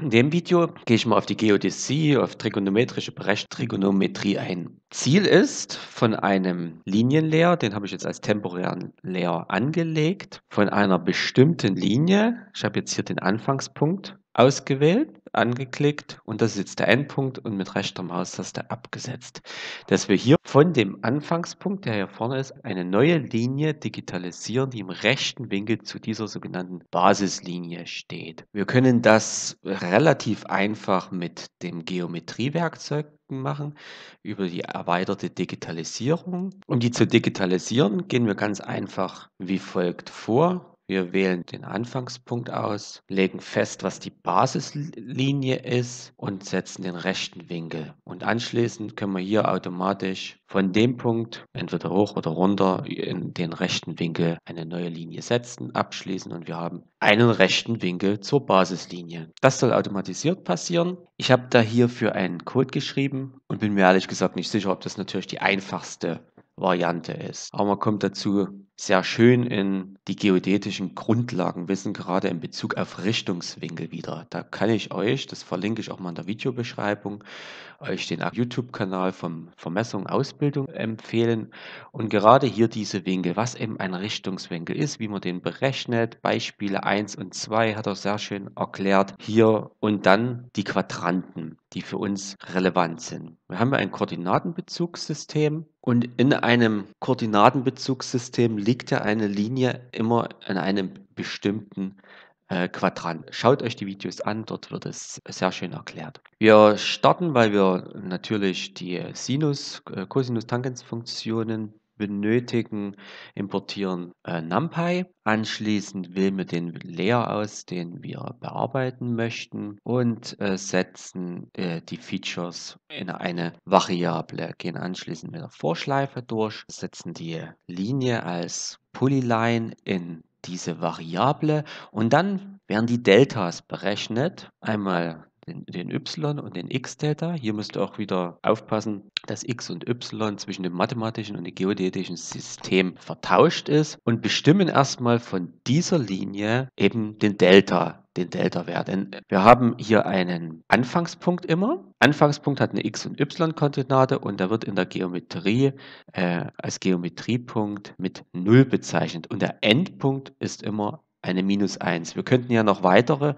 In dem Video gehe ich mal auf die Geodäsie, auf trigonometrische Berechnung, Trigonometrie ein. Ziel ist von einem Linienlehr, den habe ich jetzt als temporären Lehr angelegt, von einer bestimmten Linie, ich habe jetzt hier den Anfangspunkt ausgewählt angeklickt und das ist jetzt der Endpunkt und mit rechter Maustaste abgesetzt, dass wir hier von dem Anfangspunkt, der hier vorne ist, eine neue Linie digitalisieren, die im rechten Winkel zu dieser sogenannten Basislinie steht. Wir können das relativ einfach mit dem Geometriewerkzeug machen über die erweiterte Digitalisierung. Um die zu digitalisieren, gehen wir ganz einfach wie folgt vor. Wir wählen den Anfangspunkt aus, legen fest, was die Basislinie ist und setzen den rechten Winkel. Und anschließend können wir hier automatisch von dem Punkt entweder hoch oder runter in den rechten Winkel eine neue Linie setzen, abschließen und wir haben einen rechten Winkel zur Basislinie. Das soll automatisiert passieren. Ich habe da hierfür einen Code geschrieben und bin mir ehrlich gesagt nicht sicher, ob das natürlich die einfachste Variante ist. Aber man kommt dazu, sehr schön in die geodätischen Grundlagenwissen, gerade in Bezug auf Richtungswinkel wieder. Da kann ich euch, das verlinke ich auch mal in der Videobeschreibung, euch den YouTube-Kanal von Vermessung Ausbildung empfehlen und gerade hier diese Winkel, was eben ein Richtungswinkel ist, wie man den berechnet, Beispiele 1 und 2 hat er sehr schön erklärt hier und dann die Quadranten, die für uns relevant sind. Wir haben ein Koordinatenbezugssystem und in einem Koordinatenbezugssystem liegt ja eine Linie immer an einem bestimmten äh, Quadrant. Schaut euch die Videos an, dort wird es sehr schön erklärt. Wir starten, weil wir natürlich die Sinus-, äh, cosinus tangens funktionen benötigen, importieren äh, NumPy. Anschließend wählen wir den Layer aus, den wir bearbeiten möchten und äh, setzen äh, die Features in eine Variable, gehen anschließend mit der Vorschleife durch, setzen die Linie als Polyline in diese Variable und dann werden die Deltas berechnet. Einmal den, Y und den X-Delta. Hier müsst ihr auch wieder aufpassen, dass X und Y zwischen dem mathematischen und dem geodätischen System vertauscht ist und bestimmen erstmal von dieser Linie eben den Delta, den Delta-Wert. wir haben hier einen Anfangspunkt immer. Anfangspunkt hat eine x- und y-Koordinate und der wird in der Geometrie äh, als Geometriepunkt mit 0 bezeichnet. Und der Endpunkt ist immer eine minus 1. Wir könnten ja noch weitere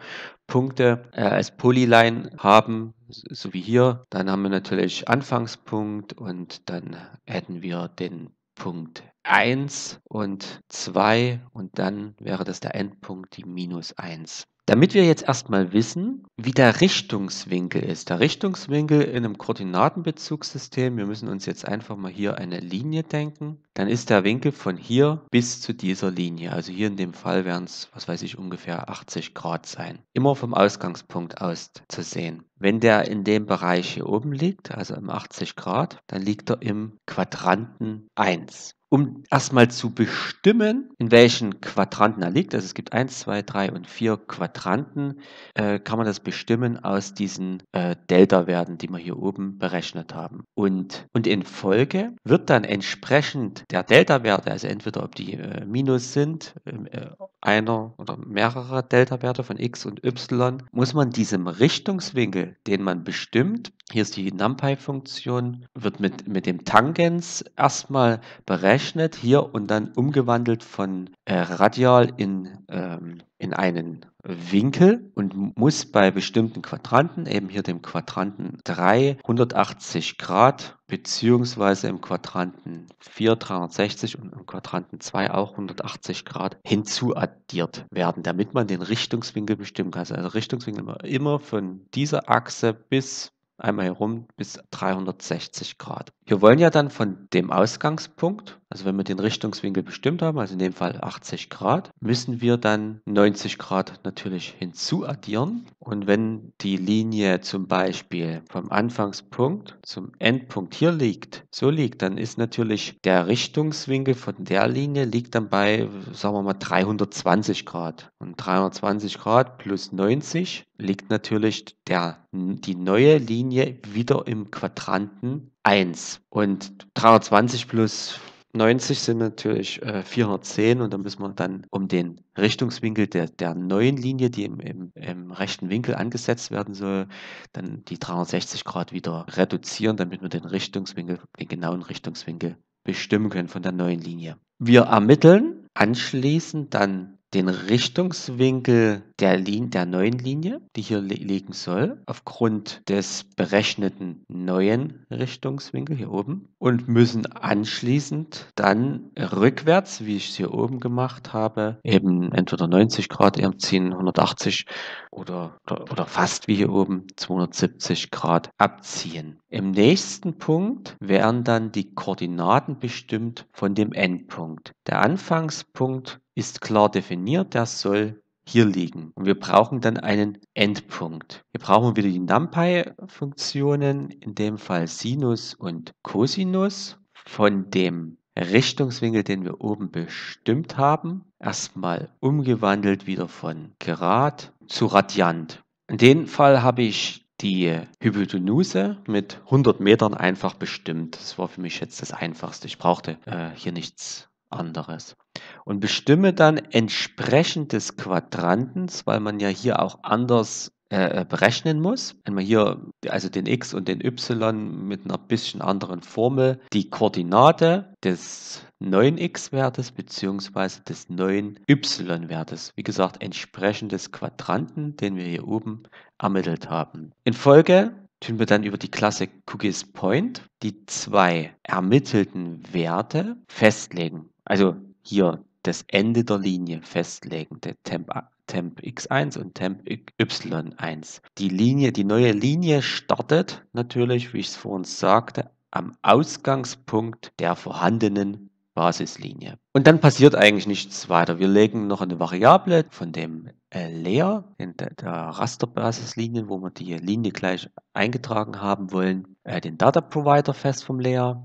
Punkte äh, als Polyline haben, so wie hier. Dann haben wir natürlich Anfangspunkt und dann hätten wir den Punkt 1 und 2 und dann wäre das der Endpunkt, die minus 1. Damit wir jetzt erstmal wissen, wie der Richtungswinkel ist. Der Richtungswinkel in einem Koordinatenbezugssystem, wir müssen uns jetzt einfach mal hier eine Linie denken dann ist der Winkel von hier bis zu dieser Linie, also hier in dem Fall wären es, was weiß ich, ungefähr 80 Grad sein, immer vom Ausgangspunkt aus zu sehen. Wenn der in dem Bereich hier oben liegt, also im 80 Grad, dann liegt er im Quadranten 1 um erstmal zu bestimmen, in welchen Quadranten er liegt. Also es gibt 1, 2, 3 und 4 Quadranten, äh, kann man das bestimmen aus diesen äh, Delta-Werten, die wir hier oben berechnet haben. Und, und in Folge wird dann entsprechend der Delta-Werte, also entweder ob die äh, Minus sind, ähm, äh, einer oder mehrere Delta-Werte von x und y, muss man diesem Richtungswinkel, den man bestimmt, hier ist die NumPy-Funktion, wird mit, mit dem Tangens erstmal berechnet hier und dann umgewandelt von äh, radial in, ähm, in einen Winkel und muss bei bestimmten Quadranten, eben hier dem Quadranten 3, 180 Grad, beziehungsweise im Quadranten 4, 360 und im Quadranten 2 auch 180 Grad hinzuaddiert werden, damit man den Richtungswinkel bestimmen kann. Also Richtungswinkel immer, immer von dieser Achse bis einmal herum bis 360 Grad wir wollen ja dann von dem Ausgangspunkt, also wenn wir den Richtungswinkel bestimmt haben, also in dem Fall 80 Grad, müssen wir dann 90 Grad natürlich hinzuaddieren. Und wenn die Linie zum Beispiel vom Anfangspunkt zum Endpunkt hier liegt, so liegt, dann ist natürlich der Richtungswinkel von der Linie liegt dann bei, sagen wir mal, 320 Grad. Und 320 Grad plus 90 liegt natürlich der, die neue Linie wieder im Quadranten 1. Und 320 plus 90 sind natürlich äh, 410 und da müssen wir dann um den Richtungswinkel der, der neuen Linie, die im, im, im rechten Winkel angesetzt werden soll, dann die 360 Grad wieder reduzieren, damit wir den Richtungswinkel, den genauen Richtungswinkel bestimmen können von der neuen Linie. Wir ermitteln anschließend dann den Richtungswinkel der, Lin der neuen Linie, die hier li liegen soll, aufgrund des berechneten neuen Richtungswinkels hier oben und müssen anschließend dann rückwärts, wie ich es hier oben gemacht habe, eben entweder 90 Grad abziehen, 180 oder, oder, oder fast wie hier oben 270 Grad abziehen. Im nächsten Punkt werden dann die Koordinaten bestimmt von dem Endpunkt. Der Anfangspunkt ist klar definiert, der soll hier liegen. Und wir brauchen dann einen Endpunkt. Wir brauchen wieder die NumPy-Funktionen, in dem Fall Sinus und Cosinus, von dem Richtungswinkel, den wir oben bestimmt haben, erstmal umgewandelt wieder von Grad zu Radiant. In dem Fall habe ich die Hypotenuse mit 100 Metern einfach bestimmt. Das war für mich jetzt das Einfachste. Ich brauchte äh, hier nichts anderes. Und bestimme dann entsprechend des Quadrantens, weil man ja hier auch anders äh, äh, berechnen muss, wenn man hier also den x und den y mit einer bisschen anderen Formel die Koordinate des neuen x wertes beziehungsweise des neuen y-Wertes, wie gesagt, entsprechend des Quadranten, den wir hier oben ermittelt haben. In Folge tun wir dann über die Klasse QGIS Point die zwei ermittelten Werte festlegen also hier das Ende der Linie festlegen, der Temp, Temp X1 und Temp Y1. Die Linie, die neue Linie startet natürlich, wie ich es vorhin sagte, am Ausgangspunkt der vorhandenen Basislinie. Und dann passiert eigentlich nichts weiter. Wir legen noch eine Variable von dem äh, Layer in der, der Rasterbasislinien, wo wir die Linie gleich eingetragen haben wollen, äh, den Data Provider fest vom Layer.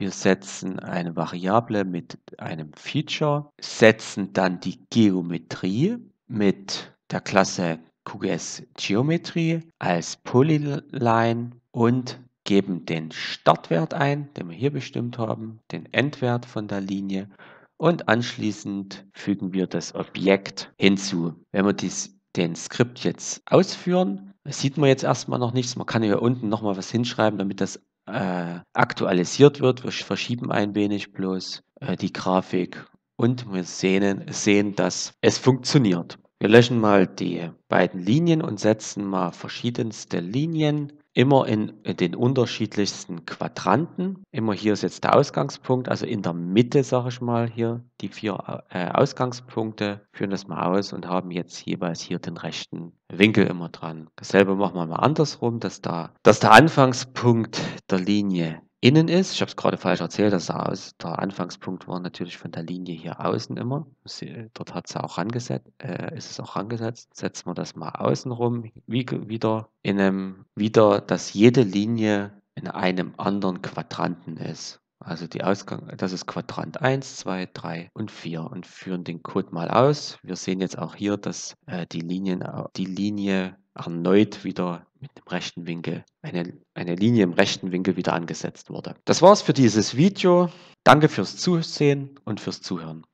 Wir setzen eine Variable mit einem Feature, setzen dann die Geometrie mit der Klasse QGS Geometry als Polyline und geben den Startwert ein, den wir hier bestimmt haben, den Endwert von der Linie und anschließend fügen wir das Objekt hinzu. Wenn wir dies, den Skript jetzt ausführen, sieht man jetzt erstmal noch nichts. Man kann hier unten nochmal was hinschreiben, damit das äh, aktualisiert wird. Wir verschieben ein wenig bloß äh, die Grafik und wir sehen, sehen, dass es funktioniert. Wir löschen mal die beiden Linien und setzen mal verschiedenste Linien immer in den unterschiedlichsten Quadranten. Immer hier ist jetzt der Ausgangspunkt, also in der Mitte, sage ich mal, hier die vier äh, Ausgangspunkte, führen das mal aus und haben jetzt jeweils hier den rechten Winkel immer dran. Dasselbe machen wir mal andersrum, dass, da, dass der Anfangspunkt der Linie innen ist. Ich habe es gerade falsch erzählt, das ist der Anfangspunkt war natürlich von der Linie hier außen immer. Sie, dort hat sie auch rangesetzt, äh, ist es auch rangesetzt. Setzen wir das mal außen rum, wie, wieder in einem, wieder, dass jede Linie in einem anderen Quadranten ist. Also die Ausgang, das ist Quadrant 1, 2, 3 und 4 und führen den Code mal aus. Wir sehen jetzt auch hier, dass äh, die Linien, äh, die Linie erneut wieder mit dem rechten Winkel, eine, eine Linie im rechten Winkel wieder angesetzt wurde. Das war's für dieses Video. Danke fürs Zusehen und fürs Zuhören.